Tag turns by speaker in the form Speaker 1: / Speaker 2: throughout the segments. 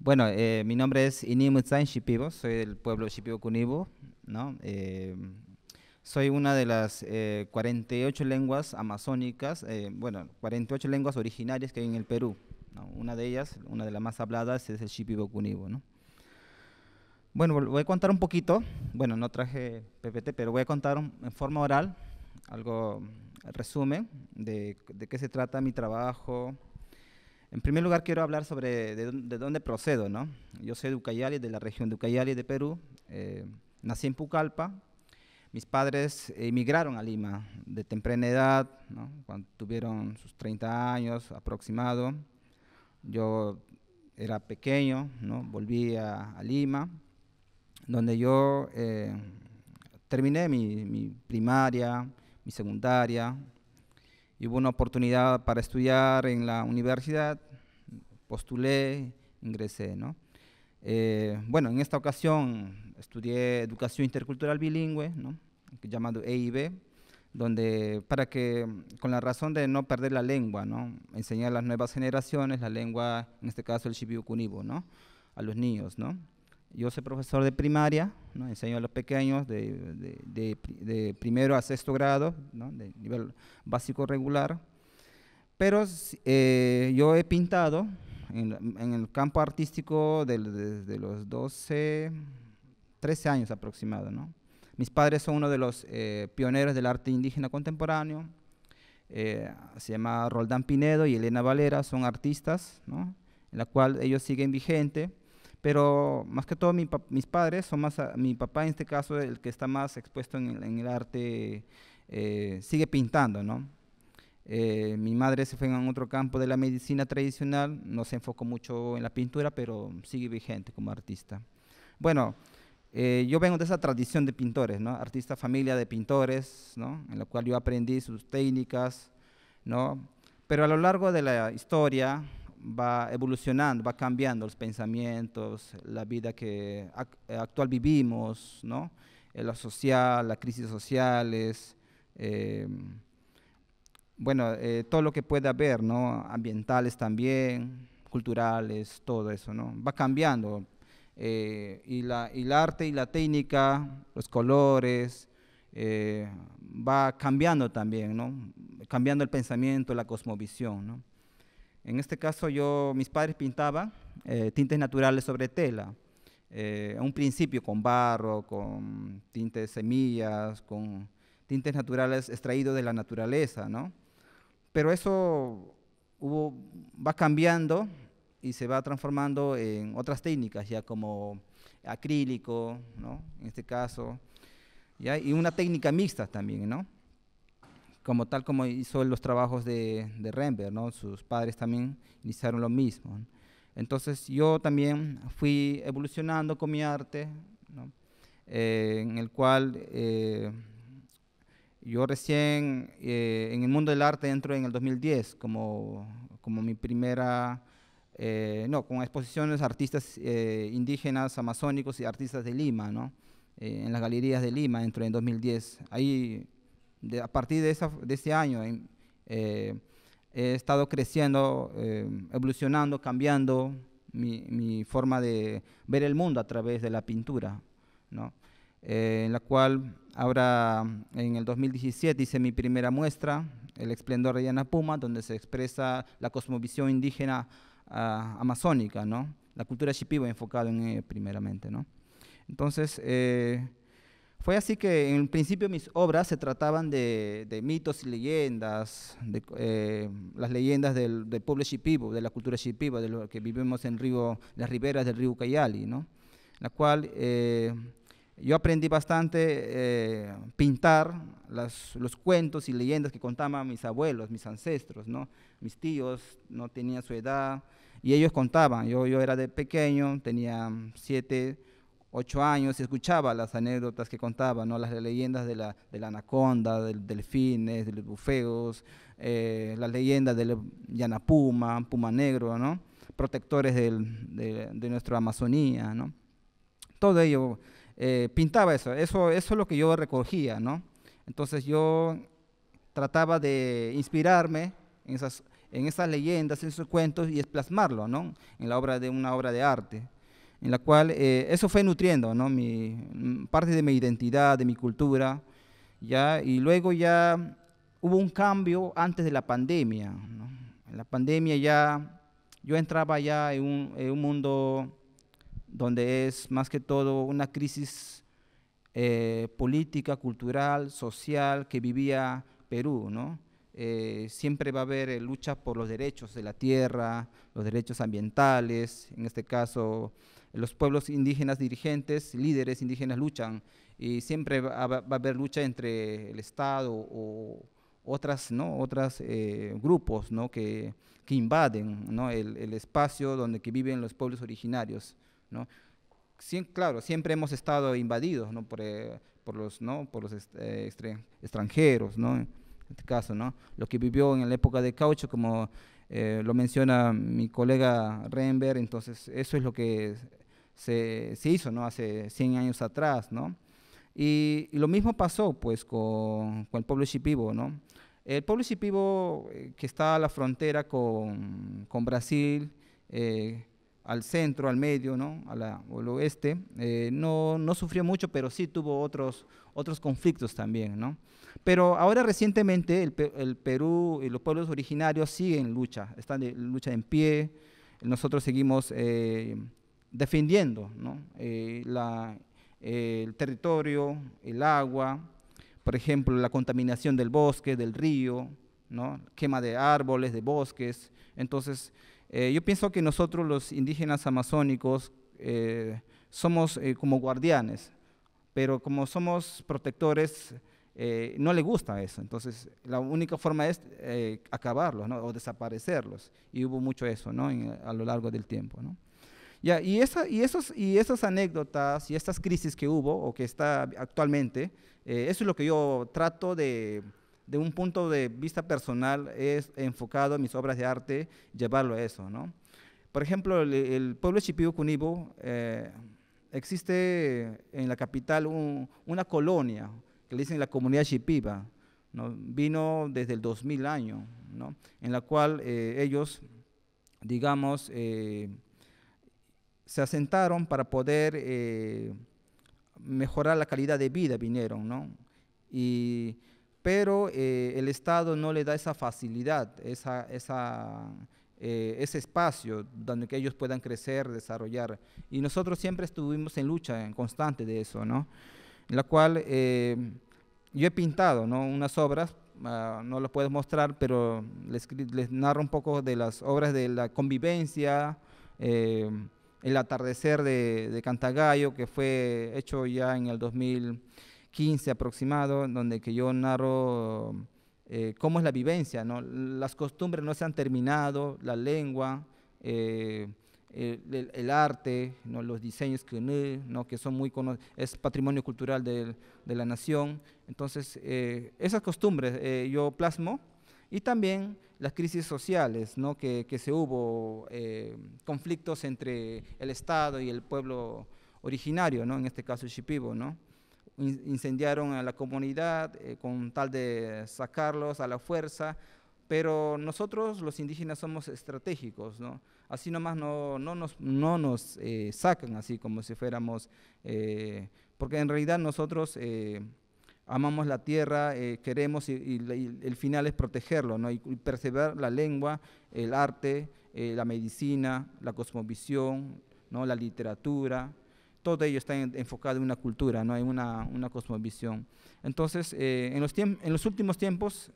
Speaker 1: Bueno, eh, mi nombre es Inimutsain Shipibo, soy del pueblo Shipibo Kunibo, eh, soy una de las 48 eh, lenguas amazónicas, bueno, 48 lenguas originarias que hay en el Perú. Una de ellas, una de las más habladas, es el Shipibo Kunibo, Bueno, voy a contar un poquito, bueno, no traje PPT, pero voy a contar en forma oral algo resumen de, de qué se trata mi trabajo, en primer lugar, quiero hablar sobre de, dónde procedo. ¿no? Yo soy de Ucayali, de la región de Ucayali, de Perú. Eh, nací en Pucallpa. Mis padres emigraron a Lima de temprana edad, ¿no? cuando tuvieron sus 30 años aproximado. Yo era pequeño, ¿no? volví a, Lima, donde yo eh, terminé mi, mi primaria, mi secundaria, y hubo una oportunidad para estudiar en la universidad, postulé, ingresé, ¿no? Eh, bueno, en esta ocasión estudié educación intercultural bilingüe, ¿no? llamado EIB, donde para que, con la razón de no perder la lengua, ¿no? enseñar a las nuevas generaciones la lengua, en este caso el shibiu kunibo, ¿no? a los niños, ¿no? Yo soy profesor de primaria, ¿no? enseño a los pequeños de, de, primero a sexto grado, ¿no? de nivel básico regular. Pero eh, yo he pintado en, el campo artístico desde los 12, 13 años aproximado, ¿no? Mis padres son uno de los eh, pioneros del arte indígena contemporáneo. Eh, se llama Roldán Pinedo y Elena Valera, son artistas, ¿no? en la cual ellos siguen vigentes, pero más que todo mis padres son más, mi papá en este caso, el que está más expuesto en el, arte, eh, sigue pintando, ¿no? Eh, mi madre se fue en otro campo de la medicina tradicional, no se enfocó mucho en la pintura, pero sigue vigente como artista. Bueno, eh, yo vengo de esa tradición de pintores, ¿no? Artista familia de pintores, ¿no? En la cual yo aprendí sus técnicas, ¿no? Pero a lo largo de la historia, va evolucionando, va cambiando los pensamientos, la vida que eh, actual vivimos, ¿no? Eh, la social, las crisis sociales, em, bueno, eh, todo lo que pueda haber, ¿no? ambientales también, culturales, todo eso, ¿no? va cambiando. y, la, y el arte y la técnica, los colores, va cambiando también, ¿no? cambiando el pensamiento, la cosmovisión. ¿no? En este caso yo, mis padres pintaban eh, tintes naturales sobre tela. Eh, a un principio con barro, con tintes de semillas, con tintes naturales extraídos de la naturaleza, ¿no? Pero eso va cambiando y se va transformando en otras técnicas, ya como acrílico, ¿no? En este caso, ¿ya? y una técnica mixta también, ¿no? como tal como hizo los trabajos de, de ¿no? sus padres también iniciaron lo mismo. Entonces yo también fui evolucionando con mi arte, ¿no? Eh, en el cual eh, yo recién eh, en el mundo del arte entro en el 2010 como, como mi primera, no, con exposiciones artistas indígenas, amazónicos y artistas de Lima, ¿no? en las galerías de Lima entro en 2010. Ahí a partir de, de ese año eh, he estado creciendo, eh, evolucionando, cambiando mi, forma de ver el mundo a través de la pintura, ¿no? Eh, en la cual ahora en el 2017 hice mi primera muestra, El Esplendor de Yana Puma, donde se expresa la cosmovisión indígena ah, amazónica, ¿no? la cultura shipibo enfocada en, e, primeramente. ¿no? Entonces, fue así que en principio mis obras se trataban de, mitos y leyendas, de, eh, las leyendas del, pueblo shipibo, de la cultura shipibo, de lo que vivimos en las riberas del río Cayali, ¿no? La cual eh, yo aprendí bastante eh, pintar los cuentos y leyendas que contaban mis abuelos, mis ancestros, ¿no? Mis tíos no tenían su edad y ellos contaban. Yo, yo era de pequeño, tenía siete ocho años y escuchaba las anécdotas que contaba, ¿no? las leyendas de la, de la anaconda, del delfines, de los bufeos, eh, las leyendas del yanapuma, puma negro, ¿no? protectores de, nuestra Amazonía. ¿no? Todo ello eh, pintaba eso. eso, eso es lo que yo recogía. ¿no? Entonces yo trataba de inspirarme en esas, en esas leyendas, en esos cuentos y plasmarlo ¿no? en la obra de una obra de arte en la cual eh, eso fue nutriendo mi, mm, parte de mi identidad, de mi cultura, ¿ya? y luego ya hubo un cambio antes de la pandemia. En la pandemia ya yo entraba ya en un, mundo donde es más que todo una crisis eh, política, cultural, social que vivía Perú, ¿no? Eh, siempre va a haber lucha por los derechos de la tierra, los derechos ambientales, en este caso los pueblos indígenas dirigentes, líderes indígenas luchan y siempre va, a haber lucha entre el Estado o otras, ¿no? otras eh, grupos ¿no? que, invaden el, espacio donde que viven los pueblos originarios. ¿no? claro, siempre hemos estado invadidos eh, por, los, ¿no? por los eh, extranjeros, ¿no? en este caso, ¿no? lo que vivió en la época de caucho, como lo menciona mi colega Renberg, entonces eso es lo que se, hizo ¿no? hace 100 años atrás, ¿no? Y, lo mismo pasó pues con, el pueblo shipibo, ¿no? El pueblo shipibo eh, que está a la frontera con, con Brasil, eh, al centro, al medio, ¿no? A al oeste, eh, no, no, sufrió mucho, pero sí tuvo otros, otros conflictos también. ¿no? Pero ahora recientemente el, Perú y los pueblos originarios siguen en lucha, están en lucha en pie, nosotros seguimos defendiendo ¿no? Eh, eh, el territorio, el agua, por ejemplo, la contaminación del bosque, del río, ¿no? quema de árboles, de bosques. Entonces, eh, yo pienso que nosotros los indígenas amazónicos somos como guardianes, pero como somos protectores, no le gusta eso. Entonces, la única forma es acabarlos ¿no? o desaparecerlos. Y hubo mucho eso ¿no? a lo largo del tiempo. ¿no? y, esa, y, y esas anécdotas y estas crisis que hubo o que está actualmente, eh, eso es lo que yo trato de, un punto de vista personal, es enfocado en mis obras de arte, llevarlo a eso, ¿no? Por ejemplo, el, pueblo shipibo cunibu, eh, existe en la capital una colonia que le dicen la comunidad Chipiba, vino desde el 2000 año, ¿no? en la cual eh, ellos, digamos, se asentaron para poder eh, mejorar la calidad de vida, vinieron, ¿no? Y, pero eh, el Estado no le da esa facilidad, esa, esa, eh, ese espacio donde que ellos puedan crecer, desarrollar. Y nosotros siempre estuvimos en lucha en constante de eso, ¿no? En la cual yo he pintado ¿no? unas obras, ah, no las puedo mostrar, pero les, narro un poco de las obras de la convivencia, eh, el atardecer de, Cantagallo, que fue hecho ya en el 2015 aproximado, donde que yo narro eh, cómo es la vivencia, ¿no? Las costumbres no se han terminado, la lengua, eh, el, arte, ¿no? los diseños que que son muy es patrimonio cultural de, la nación. Entonces, eh, esas costumbres yo plasmo y también las crisis sociales, ¿no? que, se hubo eh, conflictos entre el Estado y el pueblo originario, ¿no? en este caso el Shipibo. ¿no? incendiaron a la comunidad eh, con tal de sacarlos a la fuerza, pero nosotros los indígenas somos estratégicos, así nomás no, no nos, no nos eh, sacan así como si fuéramos, porque en realidad nosotros amamos la tierra, eh, queremos y, el final es protegerlo, ¿no? y, y la lengua, el arte, eh, la medicina, la cosmovisión, ¿no? la literatura, todo ello está enfocado en una cultura, ¿no? en una, una cosmovisión. Entonces, eh, en, los en, los últimos tiempos,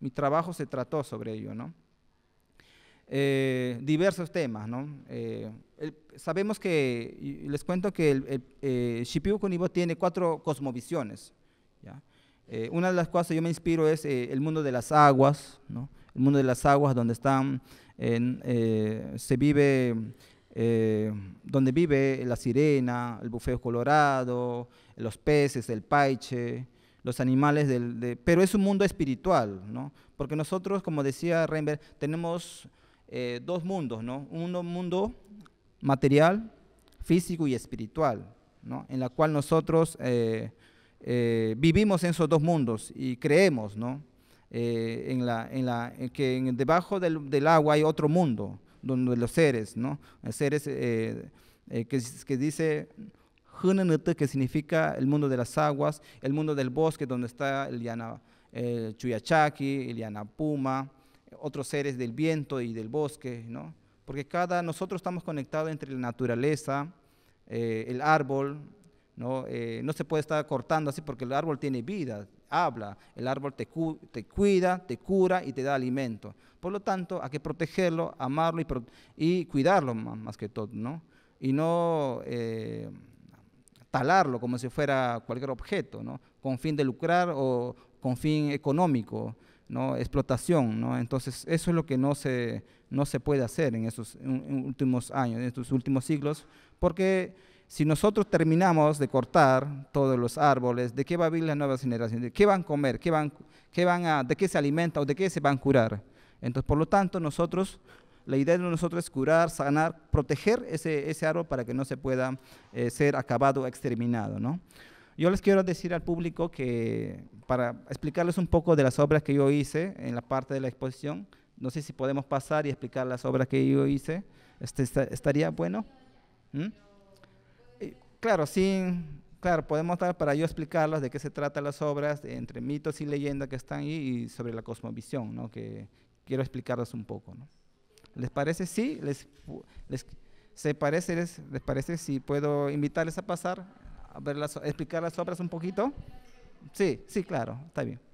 Speaker 1: mi trabajo se trató sobre ello. ¿no? diversos temas. ¿no? sabemos que, les cuento que el, el tiene cuatro cosmovisiones eh, una de las cosas que yo me inspiro es eh, el mundo de las aguas, ¿no? el mundo de las aguas donde están, eh, se vive, donde vive la sirena, el bufeo colorado, los peces, el paiche, los animales del... pero es un mundo espiritual, porque nosotros, como decía Reinberg, tenemos dos mundos, ¿no? un mundo material, físico y espiritual, ¿no? en la cual nosotros... Eh, vivimos en esos dos mundos y creemos, ¿no? Eh, en la, en la, que en, debajo del, agua hay otro mundo, donde los seres, ¿no? Seres eh, que, que, dice que significa el mundo de las aguas, el mundo del bosque, donde está el, Chuyachaki, el Yanapuma, otros seres del viento y del bosque, ¿no? Porque cada, nosotros estamos conectados entre la naturaleza, el árbol, eh, ¿no? se puede estar cortando así porque el árbol tiene vida, habla, el árbol te, cuida, te cura y te da alimento. Por lo tanto, hay que protegerlo, amarlo y, cuidarlo más, que todo, Y no eh, talarlo como si fuera cualquier objeto, ¿no? Con fin de lucrar o con fin económico, ¿no? Explotación, ¿no? Entonces, eso es lo que no se, no se puede hacer en estos últimos años, en estos últimos siglos, porque si nosotros terminamos de cortar todos los árboles, ¿de qué va a vivir la nueva generación? ¿De qué van a comer? ¿Qué van, a, ¿De qué se alimenta o de qué se van a curar? Entonces, por lo tanto, nosotros, la idea de nosotros es curar, sanar, proteger ese, ese árbol para que no se pueda eh, ser acabado exterminado. ¿no? Yo les quiero decir al público que, para explicarles un poco de las obras que yo hice en la parte de la exposición, no sé si podemos pasar y explicar las obras que yo hice, este, estaría bueno. ¿Mm? claro, sí, claro, podemos dar para yo explicarlos de qué se trata las obras entre mitos y leyendas que están ahí y sobre la cosmovisión, ¿no? que quiero explicarlos un poco. ¿Les parece? Sí, les, se parece, les, parece si puedo invitarles a pasar a a explicar las obras un poquito. Sí, sí, claro, está bien.